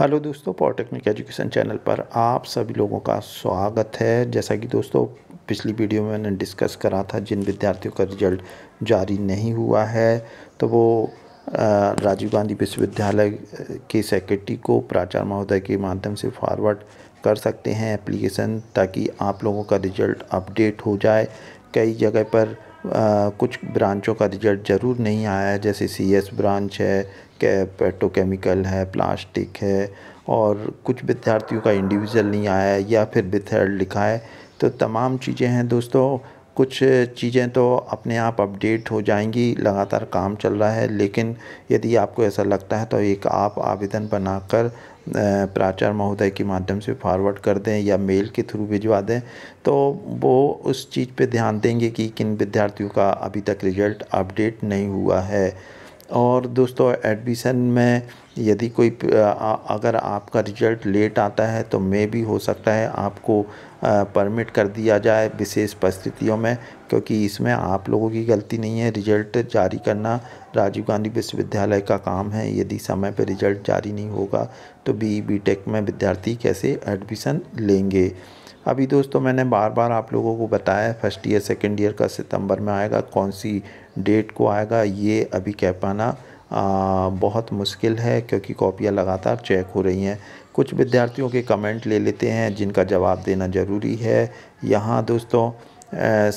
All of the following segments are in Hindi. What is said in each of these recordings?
हेलो दोस्तों पॉलिटेक्निक एजुकेशन चैनल पर आप सभी लोगों का स्वागत है जैसा कि दोस्तों पिछली वीडियो में मैंने डिस्कस करा था जिन विद्यार्थियों का रिजल्ट जारी नहीं हुआ है तो वो राजीव गांधी विश्वविद्यालय के सेक्रेटरी को प्राचार्य महोदय के माध्यम से फॉरवर्ड कर सकते हैं एप्लीकेशन ताकि आप लोगों का रिजल्ट अपडेट हो जाए कई जगह पर आ, कुछ ब्रांचों का रिजल्ट ज़रूर नहीं आया जैसे सी एस ब्रांच है पेट्रोकेमिकल है प्लास्टिक है और कुछ विद्यार्थियों का इंडिविजुअल नहीं आया है या फिर विथर्ड लिखा है तो तमाम चीज़ें हैं दोस्तों कुछ चीज़ें तो अपने आप अपडेट हो जाएंगी लगातार काम चल रहा है लेकिन यदि आपको ऐसा लगता है तो एक आप आवेदन बनाकर प्राचार्य महोदय के माध्यम से फॉरवर्ड कर दें या मेल के थ्रू भिजवा दें तो वो उस चीज़ पे ध्यान देंगे कि किन विद्यार्थियों का अभी तक रिजल्ट अपडेट नहीं हुआ है और दोस्तों एडमिशन में यदि कोई अगर आपका रिजल्ट लेट आता है तो मे भी हो सकता है आपको परमिट कर दिया जाए विशेष परिस्थितियों में क्योंकि इसमें आप लोगों की गलती नहीं है रिजल्ट जारी करना राजीव गांधी विश्वविद्यालय का काम है यदि समय पर रिजल्ट जारी नहीं होगा तो बी बी टेक में विद्यार्थी कैसे एडमिशन लेंगे अभी दोस्तों मैंने बार बार आप लोगों को बताया फर्स्ट ईयर सेकेंड ईयर का सितंबर में आएगा कौन सी डेट को आएगा ये अभी कह पाना आ, बहुत मुश्किल है क्योंकि कॉपियाँ लगातार चेक हो रही हैं कुछ विद्यार्थियों के कमेंट ले लेते हैं जिनका जवाब देना ज़रूरी है यहाँ दोस्तों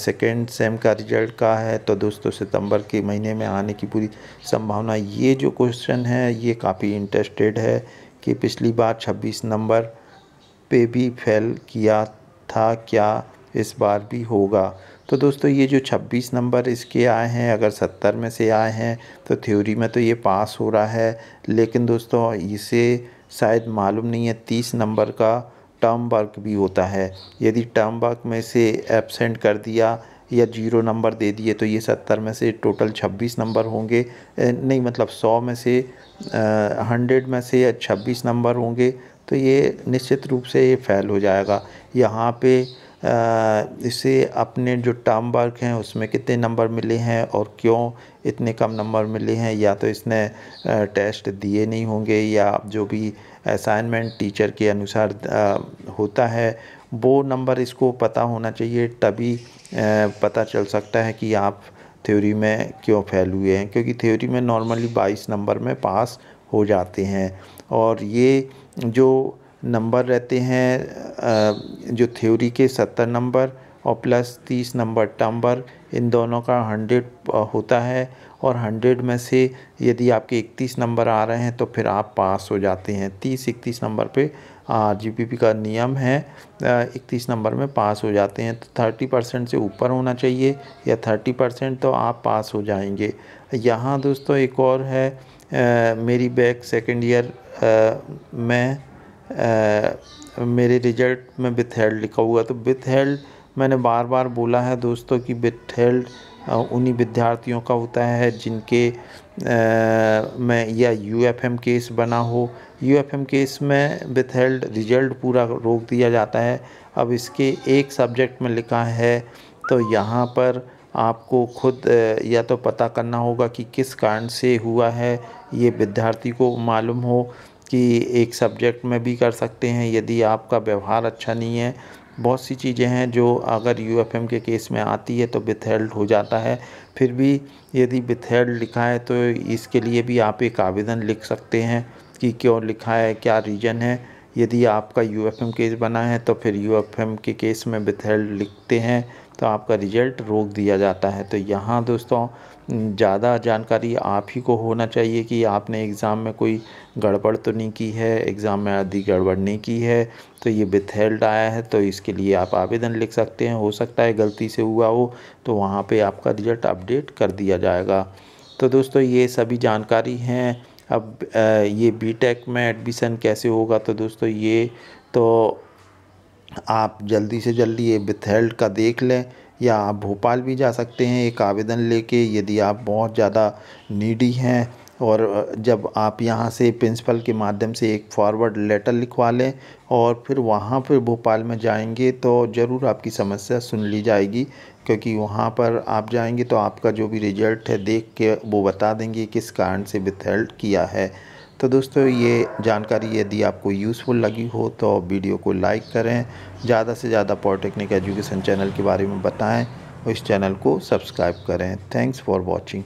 सेकेंड सेम का रिजल्ट का है तो दोस्तों सितंबर के महीने में आने की पूरी संभावना ये जो क्वेश्चन है ये काफ़ी इंटरेस्टेड है कि पिछली बार 26 नंबर पे भी फेल किया था क्या इस बार भी होगा तो दोस्तों ये जो 26 नंबर इसके आए हैं अगर 70 में से आए हैं तो थ्योरी में तो ये पास हो रहा है लेकिन दोस्तों इसे शायद मालूम नहीं है 30 नंबर का टर्म वर्क भी होता है यदि टर्म वर्क में से एबसेंट कर दिया या जीरो नंबर दे दिए तो ये सत्तर में से टोटल छब्बीस नंबर होंगे नहीं मतलब सौ में से हंड्रेड में से छब्बीस नंबर होंगे तो ये निश्चित रूप से ये फैल हो जाएगा यहाँ पे इसे अपने जो टर्म वर्क हैं उसमें कितने नंबर मिले हैं और क्यों इतने कम नंबर मिले हैं या तो इसने टेस्ट दिए नहीं होंगे या जो भी असाइनमेंट टीचर के अनुसार होता है वो नंबर इसको पता होना चाहिए तभी पता चल सकता है कि आप थ्योरी में क्यों फेल हुए हैं क्योंकि थ्योरी में नॉर्मली 22 नंबर में पास हो जाते हैं और ये जो नंबर रहते हैं जो थ्योरी के सत्तर नंबर और प्लस तीस नंबर टम्बर इन दोनों का हंड्रेड होता है और हंड्रेड में से यदि आपके इकतीस नंबर आ रहे हैं तो फिर आप पास हो जाते हैं तीस इकतीस नंबर पे आर पी का नियम है इकतीस नंबर में पास हो जाते हैं तो थर्टी परसेंट से ऊपर होना चाहिए या थर्टी परसेंट तो आप पास हो जाएंगे यहाँ दोस्तों एक और है मेरी बैक सेकंड ईयर में आ, मेरे रिजल्ट में बिथहेल्ड हेल्ड लिखा हुआ तो बिथहेल्ड हेल्ड मैंने बार बार बोला है दोस्तों कि विथ हेल्ड उन्हीं विद्यार्थियों का होता है जिनके आ, मैं या यू एफ एम केस बना हो यू एफ एम केस में बिथहेल्ड हेल्ड रिजल्ट पूरा रोक दिया जाता है अब इसके एक सब्जेक्ट में लिखा है तो यहाँ पर आपको खुद या तो पता करना होगा कि किस कारण से हुआ है ये विद्यार्थी को मालूम हो कि एक सब्जेक्ट में भी कर सकते हैं यदि आपका व्यवहार अच्छा नहीं है बहुत सी चीज़ें हैं जो अगर यू एफ़ एम के केस में आती है तो बिथेल्ड हो जाता है फिर भी यदि बिथेल्ड लिखा है तो इसके लिए भी आप एक आवेदन लिख सकते हैं कि क्यों लिखा है क्या रीज़न है यदि आपका यू एफ एम केस बना है तो फिर यू एफ एम के केस में बिथेल्ड लिखते हैं तो आपका रिजल्ट रोक दिया जाता है तो यहाँ दोस्तों ज़्यादा जानकारी आप ही को होना चाहिए कि आपने एग्ज़ाम में कोई गड़बड़ तो नहीं की है एग्ज़ाम में आदि गड़बड़ नहीं की है तो ये बिथेल्ड आया है तो इसके लिए आप आवेदन लिख सकते हैं हो सकता है गलती से हुआ हो तो वहाँ पे आपका रिजल्ट अपडेट कर दिया जाएगा तो दोस्तों ये सभी जानकारी हैं अब ये बी में एडमिशन कैसे होगा तो दोस्तों ये तो आप जल्दी से जल्दी ये बेथेल्ड का देख लें या आप भोपाल भी जा सकते हैं एक आवेदन लेके यदि आप बहुत ज़्यादा नीडी हैं और जब आप यहाँ से प्रिंसिपल के माध्यम से एक फॉरवर्ड लेटर लिखवा लें और फिर वहाँ पर भोपाल में जाएंगे तो ज़रूर आपकी समस्या सुन ली जाएगी क्योंकि वहाँ पर आप जाएंगे तो आपका जो भी रिजल्ट है देख के वो बता देंगे किस कारण से विथहेल्ड किया है तो दोस्तों ये जानकारी यदि आपको यूज़फुल लगी हो तो वीडियो को लाइक करें ज़्यादा से ज़्यादा पॉलिटेक्निक एजुकेशन चैनल के बारे में बताएं और इस चैनल को सब्सक्राइब करें थैंक्स फॉर वॉचिंग